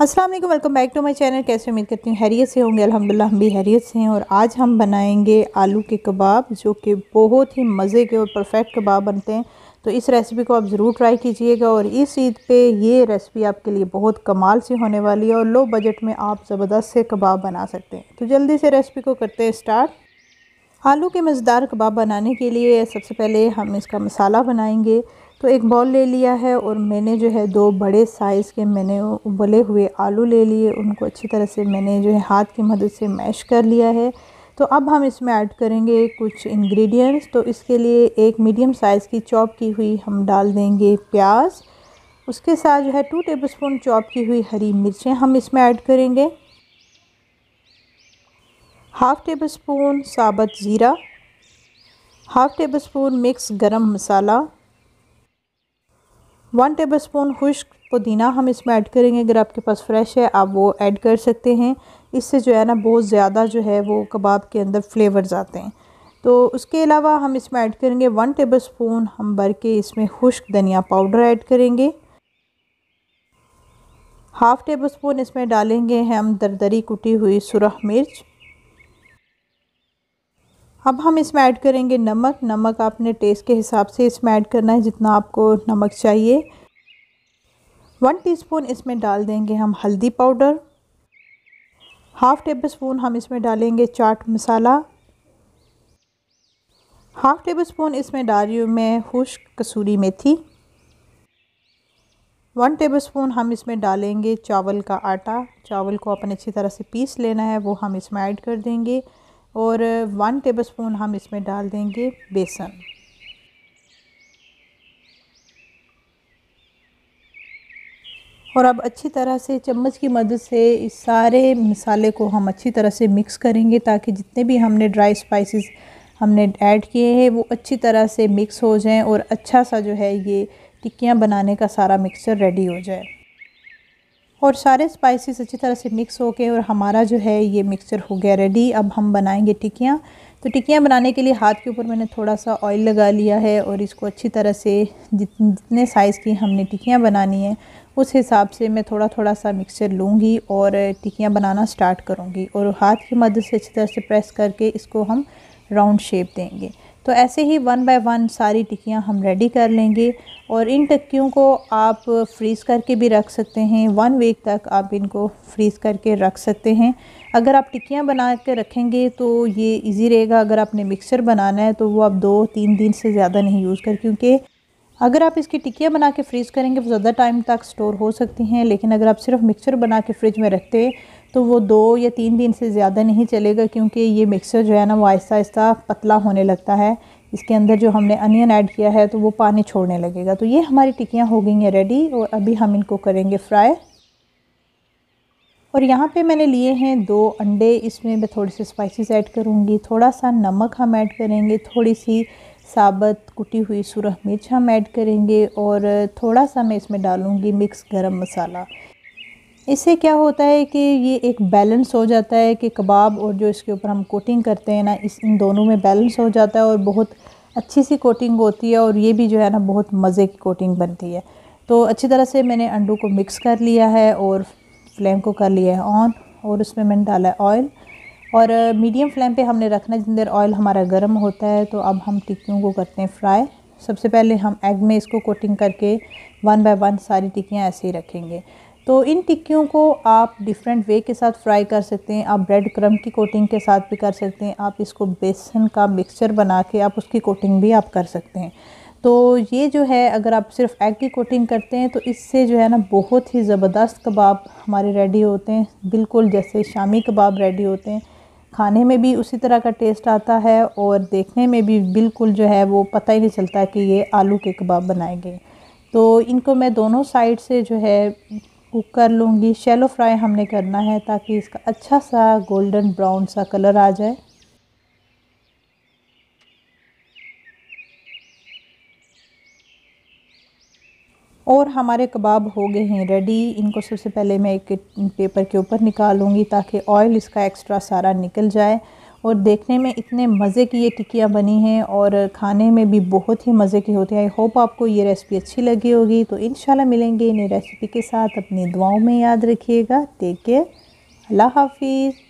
अस्सलाम वालेकुम welcome back to my channel कैसे उम्मीद करती हूँ हैरियत से होंगे अल्हम्दुलिल्लाह हम भी हैरियत से हैं और आज हम बनाएंगे आलू के कबाब जो कि बहुत ही मज़े के और परफेक्ट कबाब बनते हैं तो इस रेसिपी को आप ज़रूर ट्राई कीजिएगा और इस ईद पे ये रेसिपी आपके लिए बहुत कमाल सी होने वाली है और लो बजट में आप ज़बरदस्त से कबाब बना सकते हैं तो जल्दी से रेसिपी को करते हैं स्टार्ट आलू के मज़ेदार कबाब बनाने के लिए सबसे पहले हम इसका मसाला बनाएँगे तो एक बॉल ले लिया है और मैंने जो है दो बड़े साइज़ के मैंने उबले हुए आलू ले लिए उनको अच्छी तरह से मैंने जो है हाथ की मदद से मैश कर लिया है तो अब हम इसमें ऐड करेंगे कुछ इंग्रेडिएंट्स तो इसके लिए एक मीडियम साइज़ की चॉप की हुई हम डाल देंगे प्याज उसके साथ जो है टू टेबलस्पून चॉप की हुई हरी मिर्चें हम इसमें ऐड करेंगे हाफ़ टेबल स्पून साबत ज़ीरा हाफ़ टेबल स्पून मिक्स गरम मसाला वन टेबल स्पून खुश्क पुदीना हम इसमें ऐड करेंगे अगर आपके पास फ्रेश है आप वो ऐड कर सकते हैं इससे जो है ना बहुत ज़्यादा जो है वो कबाब के अंदर फ्लेवर्स आते हैं तो उसके अलावा हम इसमें ऐड करेंगे वन टेबल स्पून हम भर के इसमें खुश्क धनिया पाउडर ऐड करेंगे हाफ़ टेबल स्पून इसमें डालेंगे हम दरदरी कुटी हुई सुरख मिर्च अब हम इसमें ऐड करेंगे नमक नमक आपने टेस्ट के हिसाब से इसमें ऐड करना है जितना आपको नमक चाहिए वन टीस्पून इसमें डाल देंगे हम हल्दी पाउडर हाफ़ टेबल स्पून हम इसमें डालेंगे चाट मसाला हाफ़ टेबल स्पून इसमें डाल रही हूँ मैं खुश्क कसूरी मेथी वन टेबल स्पून हम इसमें डालेंगे चावल का आटा चावल को अपन अच्छी तरह से पीस लेना है वो हम इसमें ऐड कर देंगे और वन टेबलस्पून हम इसमें डाल देंगे बेसन और अब अच्छी तरह से चम्मच की मदद से इस सारे मसाले को हम अच्छी तरह से मिक्स करेंगे ताकि जितने भी हमने ड्राई स्पाइसेस हमने ऐड किए हैं वो अच्छी तरह से मिक्स हो जाएं और अच्छा सा जो है ये टिक्कियाँ बनाने का सारा मिक्सचर रेडी हो जाए और सारे स्पाइसेस अच्छी तरह से मिक्स हो गए और हमारा जो है ये मिक्सचर हो गया रेडी अब हम बनाएंगे टिकियाँ तो टिकियाँ बनाने के लिए हाथ के ऊपर मैंने थोड़ा सा ऑयल लगा लिया है और इसको अच्छी तरह से जित जितने साइज़ की हमने टिकियाँ बनानी है उस हिसाब से मैं थोड़ा थोड़ा सा मिक्सचर लूँगी और टिकियाँ बनाना स्टार्ट करूँगी और हाथ की मदद से अच्छी तरह से प्रेस करके इसको हम राउंड शेप देंगे तो ऐसे ही वन बाय वन सारी टिक्कियाँ हम रेडी कर लेंगे और इन टिक्कियों को आप फ्रीज़ करके भी रख सकते हैं वन वीक तक आप इनको फ्रीज़ करके रख सकते हैं अगर आप टिक्कियाँ बना कर रखेंगे तो ये इजी रहेगा अगर आपने मिक्सर बनाना है तो वो आप दो तीन दिन से ज़्यादा नहीं यूज़ कर क्योंकि अगर आप इसकी टिक्कियाँ बना के फ्रीज़ करेंगे तो ज़्यादा टाइम तक स्टोर हो सकती हैं लेकिन अगर आप सिर्फ मिक्सर बना के फ्रिज में रखते तो वो दो या तीन दिन से ज़्यादा नहीं चलेगा क्योंकि ये मिक्सचर जो है ना वो आहिस्ता आहिस्ता पतला होने लगता है इसके अंदर जो हमने अनियन ऐड किया है तो वो पानी छोड़ने लगेगा तो ये हमारी टिक्कियाँ हो गई हैं रेडी और अभी हम इनको करेंगे फ्राई और यहाँ पे मैंने लिए हैं दो अंडे इसमें मैं थोड़े से स्पाइसेस ऐड करूँगी थोड़ा सा नमक हम ऐड करेंगे थोड़ी सी साबत कुटी हुई सुरह मिर्च हम ऐड करेंगे और थोड़ा सा मैं इसमें डालूँगी मिक्स गरम मसाला इससे क्या होता है कि ये एक बैलेंस हो जाता है कि कबाब और जो इसके ऊपर हम कोटिंग करते हैं ना इस इन दोनों में बैलेंस हो जाता है और बहुत अच्छी सी कोटिंग होती है और ये भी जो है ना बहुत मज़े की कोटिंग बनती है तो अच्छी तरह से मैंने अंडों को मिक्स कर लिया है और फ्लेम को कर लिया है ऑन और उसमें मैंने डाला है ऑयल और मीडियम फ्लेम पे हमने रखना जितनी देर ऑयल हमारा गर्म होता है तो अब हम टिक्कियों को करते हैं फ्राई सबसे पहले हम एग में इसको कोटिंग करके वन बाय वन सारी टिक्कियाँ ऐसे ही रखेंगे तो इन टिक्कियों को आप डिफरेंट वे के साथ फ्राई कर सकते हैं आप ब्रेड क्रम की कोटिंग के साथ भी कर सकते हैं आप इसको बेसन का मिक्सचर बना के आप उसकी कोटिंग भी आप कर सकते हैं तो ये जो है अगर आप सिर्फ एग की कोटिंग करते हैं तो इससे जो है ना बहुत ही ज़बरदस्त कबाब हमारे रेडी होते हैं बिल्कुल जैसे शामी कबाब रेडी होते हैं खाने में भी उसी तरह का टेस्ट आता है और देखने में भी बिल्कुल जो है वो पता ही नहीं चलता कि ये आलू के कबाब बनाए गए तो इनको मैं दोनों साइड से जो है कुक कर लूँगी शेलो फ्राई हमने करना है ताकि इसका अच्छा सा गोल्डन ब्राउन सा कलर आ जाए और हमारे कबाब हो गए हैं रेडी इनको सबसे पहले मैं एक पेपर के ऊपर निकालूँगी ताकि ऑयल इसका एक्स्ट्रा सारा निकल जाए और देखने में इतने मज़े की ये टिकिया बनी हैं और खाने में भी बहुत ही मज़े की होती है आई होप आपको ये रेसिपी अच्छी लगी होगी तो इन मिलेंगे इन्हें रेसिपी के साथ अपनी दुआओं में याद रखिएगा टेक केयर अल्लाह हाफिज़